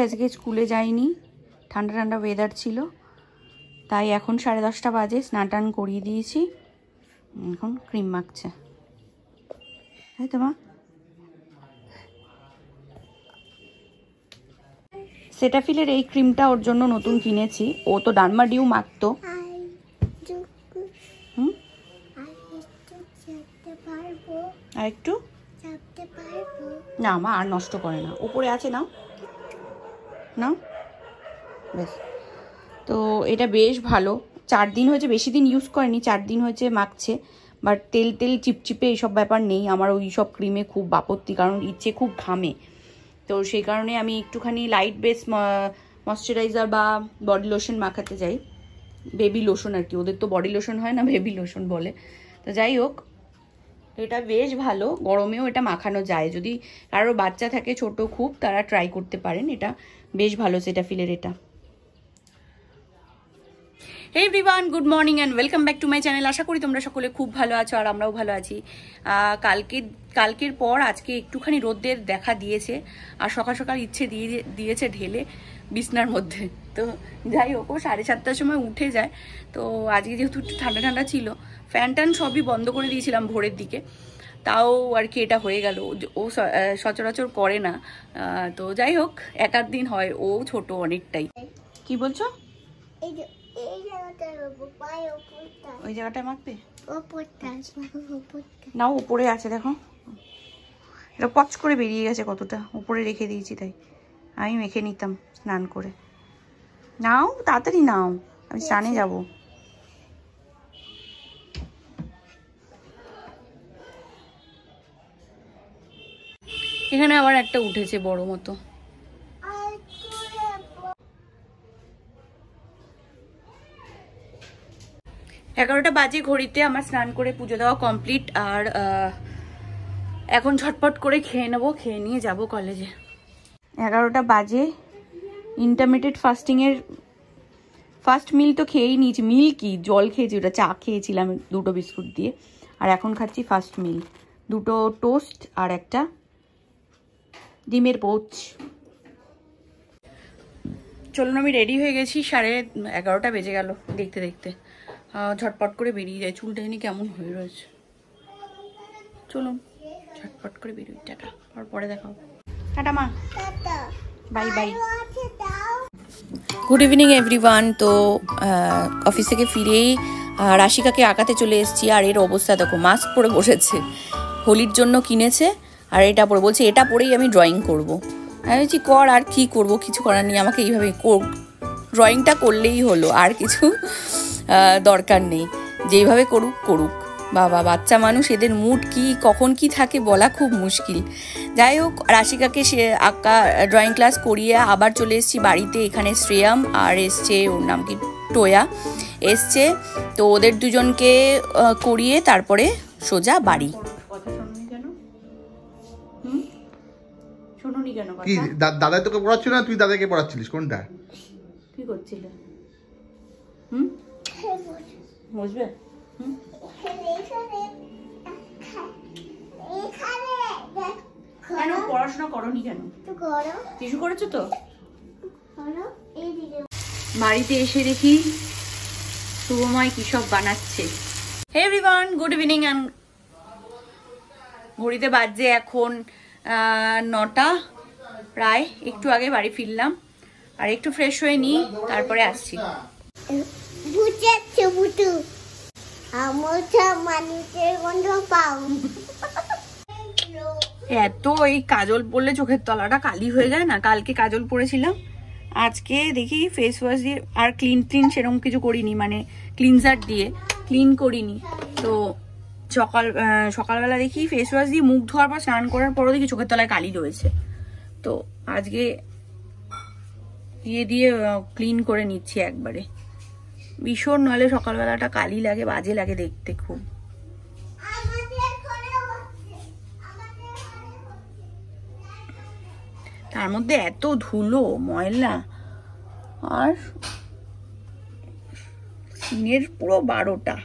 হচ্ছে আজকে স্কুলে যাইনি ঠান্ডা ঠান্ডা ওয়েদার ছিল তাই এখন সাড়ে দশটা বাজে স্নান টান করিয়ে দিয়েছি এখন ক্রিম মাখছে তাই তো মা সেটাফিলের এই ক্রিমটা ওর জন্য নতুন কিনেছি ও তো ডানমা ডিউ মাখতো আর একটু না মা আর নষ্ট করে না উপরে আছে নাও না বেশ তো এটা বেশ ভালো চার দিন হয়েছে বেশি দিন ইউজ করেনি চার দিন হয়েছে মাখছে বাট তেল তেল চিপচিপে এইসব ব্যাপার নেই আমার ওই সব ক্রিমে খুব আপত্তি কারণ ইচ্ছে খুব ঘামে তো সেই কারণে আমি একটুখানি লাইট বেস ময়শ্চারাইজার বা বডি লোশন মাখাতে যাই বেবি লোশন আর কি ওদের তো বডি লোশন হয় না বেবি লোশন বলে তো যাই হোক তো এটা বেশ ভালো গরমেও এটা মাখানো যায় যদি কারো বাচ্চা থাকে ছোট খুব তারা ট্রাই করতে পারেন এটা বেশ ভালো সেটা ফিলের এটা hey everyone good morning and welcome back to my channel আশা করি তোমরা সকলে খুব ভালো আছো আর আমরাও ভালো আছি কালকে কালকের পর আজকে একটুখানি রোদের দেখা দিয়েছে আর সকাল সকাল ইচ্ছে দিয়ে দিয়েছে ঢেলে বিছনার মধ্যে তো যাই হোক ও সাড়ে সাতটার সময় উঠে যায় তো আজকে যেহেতু একটু ঠান্ডা ঠান্ডা ছিল ফ্যান ট্যান সবই বন্ধ করে দিয়েছিলাম ভোরের দিকে তাও আর কি এটা হয়ে গেল ও সচরাচর করে না তো যাই হোক এক আধ দিন হয় ও ছোট অনেকটাই কি বলছো ওই জায়গাটায় মাখবে না ওপরে আছে দেখো এটা পচ করে বেরিয়ে গেছে কতটা উপরে রেখে দিয়েছি তাই আমি মেখে নিতাম স্নান করে নাও তাড়াতাড়ি নাও আমি স্নানে যাব এখানে আবার একটা উঠেছে বড় মতো এগারোটা বাজে ঘড়িতে আমার স্নান করে পুজো দেওয়া কমপ্লিট আর এখন ঝটপট করে খেয়ে নেবো খেয়ে নিয়ে যাব কলেজে এগারোটা বাজে ইন্টারমিডিয়েট ফাস্টিংয়ের ফার্স্ট মিল তো খেয়েই নিয়েছি মিল কি জল খেয়েছি ওটা চা খেয়েছিলাম দুটো বিস্কুট দিয়ে আর এখন খাচ্ছি ফার্স্ট মিল দুটো টোস্ট আর একটা ডিমের পোচ চলুন আমি রেডি হয়ে গেছি সাড়ে এগারোটা বেজে গেল দেখতে দেখতে ঝটপট করে বেরিয়ে যায় চুলটা জানি কেমন হয়ে রয়েছে চলুন ঝটপট করে বেরোই টাটা আর পরে দেখাও টাটা মা bye bye good evening everyone তো অফিস থেকে ফিরেই রাশিকাকে আঁকাতে চলে এসেছি আর এর অবস্থা দেখো মাস্ক পরে বসেছে হোলির জন্য কিনেছে আর এটা পরে বলছে এটা পরেই আমি ড্রয়িং করব। আমি বলছি কর আর কি করব কিছু করার নেই আমাকে এইভাবে ড্রয়িংটা করলেই হলো আর কিছু দরকার নেই যেইভাবে করুক করুক বাবা বাচ্চা মানুষ এদের মুড কি কখন কি থাকে বলা খুব মুশকিল যাই হোক রাশিকাকে সে আঁকা ড্রয়িং ক্লাস করিয়ে আবার চলে এসেছি বাড়িতে এখানে শ্রেয়াম আর এসছে ওর নাম কি টোয়া এসছে তো ওদের দুজনকে করিয়ে তারপরে সোজা বাড়ি কি তোকে পড়াচ্ছিল না তুই দাদাকে পড়াচ্ছিলিস কোনটা কি করছিলে হুম হ্যাঁ, বুঝবে হুম কেন পড়াশোনা করনি কেন টিসু করেছো তো বাড়িতে এসে দেখি শুভময় কি সব বানাচ্ছে hey everyone good evening and ঘড়িতে বাজে এখন নটা প্রায় একটু আগে বাড়ি ফিরলাম আর একটু ফ্রেশ হয়ে নিই তারপরে আসছি বুঝাচ্ছে বুটু এত এই কাজল পরলে চোখের তলাটা কালি হয়ে যায় না কালকে কাজল পরেছিলাম আজকে দেখি ফেস ওয়াশ দিয়ে আর ক্লিন ক্লিন সেরকম কিছু করিনি মানে ক্লিনজার দিয়ে ক্লিন করিনি তো সকাল সকালবেলা দেখি ফেস ওয়াশ দিয়ে মুখ ধোয়ার পর স্নান করার পরও দেখি চোখের তলায় কালি রয়েছে তো আজকে ইয়ে দিয়ে ক্লিন করে নিচ্ছি একবারে ভীষণ নইলে সকালবেলাটা কালি লাগে বাজে লাগে দেখতে খুব তার মধ্যে এত ধুলো ময়লা আর দিনের পুরো বারোটা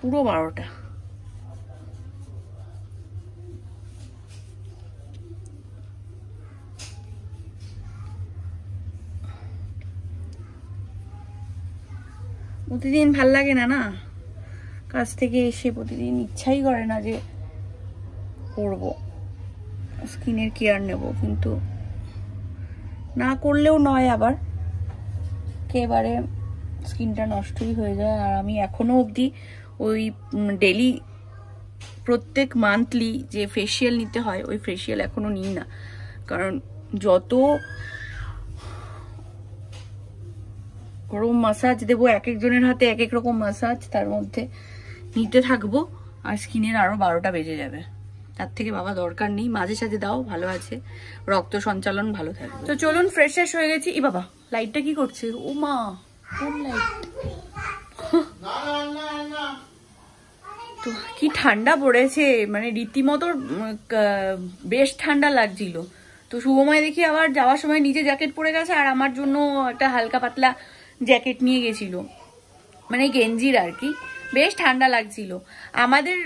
পুরো বারোটা প্রতিদিন ভাল লাগে না না কাজ থেকে এসে প্রতিদিন ইচ্ছাই করে না যে করব স্কিনের কেয়ার নেব কিন্তু না করলেও নয় আবার কেবারে স্কিনটা নষ্টই হয়ে যায় আর আমি এখনও অবধি ওই ডেলি প্রত্যেক মান্থলি যে ফেসিয়াল নিতে হয় ওই ফেসিয়াল এখনও নিই না কারণ যত গরম মাসাজ দেবো এক একজনের হাতে এক এক রকম মাসাজ তার মধ্যে নিতে থাকবো আর স্কিনের আরও বারোটা বেজে যাবে তার থেকে বাবা দরকার নেই মাঝে সাঝে দাও ভালো আছে রক্ত সঞ্চালন ভালো থাকবে তো চলুন ফ্রেশ ফ্রেশ হয়ে গেছি ই বাবা লাইটটা কি করছে ও মা কোন লাইট তো কি ঠান্ডা পড়েছে মানে রীতিমতো বেশ ঠান্ডা লাগছিল তো শুভময় দেখি আবার যাওয়ার সময় নিজে জ্যাকেট পরে গেছে আর আমার জন্য একটা হালকা পাতলা জ্যাকেট নিয়ে গেছিল মানে গেঞ্জির আর কি বেশ ঠান্ডা লাগছিল আমাদের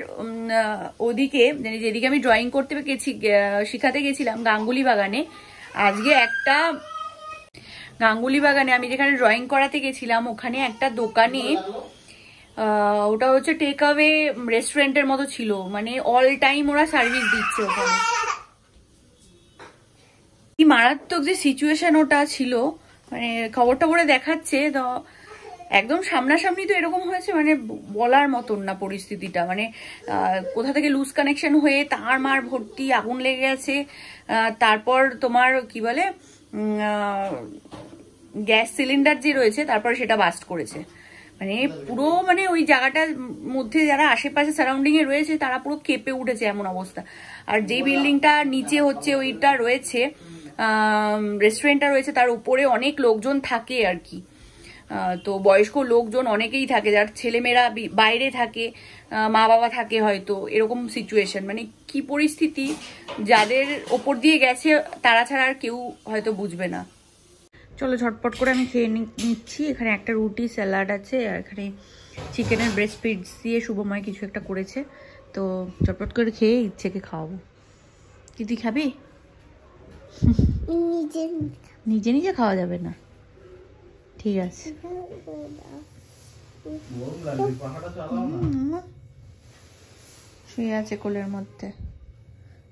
ওদিকে মানে যেদিকে আমি ড্রয়িং করতে গেছি শিখাতে গেছিলাম গাঙ্গুলি বাগানে আজকে একটা গাঙ্গুলি বাগানে আমি যেখানে ড্রয়িং করাতে গেছিলাম ওখানে একটা দোকানে ওটা হচ্ছে টেক আওয়ে রেস্টুরেন্টের মতো ছিল মানে অল টাইম ওরা সার্ভিস দিচ্ছে ওখানে কি মারাত্মক যে সিচুয়েশন ওটা ছিল মানে খবর টবরে দেখাচ্ছে তো একদম সামনাসামনি তো এরকম হয়েছে মানে বলার মতন না পরিস্থিতিটা মানে কোথা থেকে লুজ কানেকশন হয়ে তার মার ভর্তি আগুন লেগে গেছে তারপর তোমার কি বলে গ্যাস সিলিন্ডার যে রয়েছে তারপর সেটা বাস্ট করেছে মানে পুরো মানে ওই জায়গাটার মধ্যে যারা আশেপাশে সারাউন্ডিং এ রয়েছে তারা পুরো কেঁপে উঠেছে এমন অবস্থা আর যেই বিল্ডিংটা নিচে হচ্ছে ওইটা রয়েছে রেস্টুরেন্টটা রয়েছে তার উপরে অনেক লোকজন থাকে আর কি তো বয়স্ক লোকজন অনেকেই থাকে যার ছেলেমেয়েরা বাইরে থাকে মা বাবা থাকে হয়তো এরকম সিচুয়েশন মানে কি পরিস্থিতি যাদের ওপর দিয়ে গেছে তারা ছাড়া আর কেউ হয়তো বুঝবে না চলো ঝটপট করে আমি খেয়ে নিচ্ছি এখানে একটা রুটি স্যালাড আছে আর এখানে চিকেনের ব্রেস্ট পিটস দিয়ে শুভময় কিছু একটা করেছে তো চটপট করে খেয়ে ইচ্ছেকে খাওয়াবো দিদি খাবি নিজে নিজে নিজে খাওয়া যাবে না ঠিক আছে শুয়ে আছে কোলের মধ্যে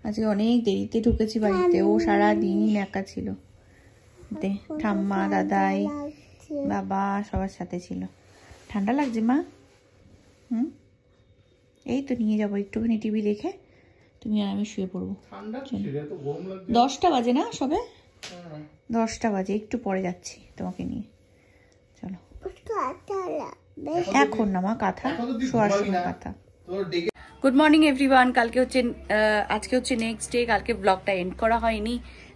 আজকে অনেক দেরিতে ঢুকেছি বাড়িতে ও সারা দিন একা ছিল ঠাম্মা দাদাই বাবা সবার সাথে ছিল ঠান্ডা লাগছে মা হুম এই তো নিয়ে যাবো একটুখানি টিভি দেখে তুমি আর আমি শুয়ে পড়বো দশটা বাজে না সবে হ্যাঁ। দশটা বাজে একটু পরে যাচ্ছি তোমাকে নিয়ে চলো এখন না মা কাঁথা শোয়ার সময় কাঁথা গুড মর্নিং এভরিওয়ান কালকে হচ্ছে আজকে হচ্ছে নেক্সট ডে কালকে ব্লগটা এন্ড করা হয়নি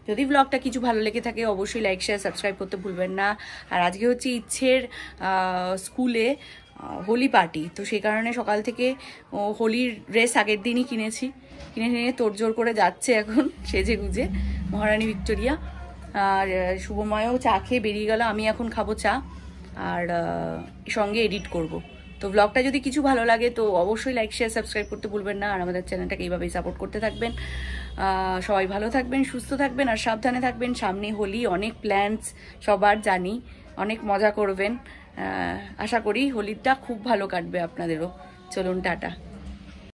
যদি ব্লগটা কিছু ভালো লেগে থাকে অবশ্যই লাইক শেয়ার সাবস্ক্রাইব করতে ভুলবেন না আর আজকে হচ্ছে ইচ্ছের স্কুলে হোলি পার্টি তো সেই কারণে সকাল থেকে হোলির ড্রেস আগের দিনই কিনেছি কিনে কিনে তোড়জোড় করে যাচ্ছে এখন সেজে গুজে মহারানী ভিক্টোরিয়া আর শুভময়ও চা খেয়ে বেরিয়ে গেল আমি এখন খাবো চা আর সঙ্গে এডিট করব তো ব্লগটা যদি কিছু ভালো লাগে তো অবশ্যই লাইক শেয়ার সাবস্ক্রাইব করতে ভুলবেন না আর আমাদের চ্যানেলটাকে এইভাবেই সাপোর্ট করতে থাকবেন সবাই ভালো থাকবেন সুস্থ থাকবেন আর সাবধানে থাকবেন সামনে হোলি অনেক প্ল্যান্স সবার জানি অনেক মজা করবেন আশা করি হোলিটা খুব ভালো কাটবে আপনাদেরও চলুন টাটা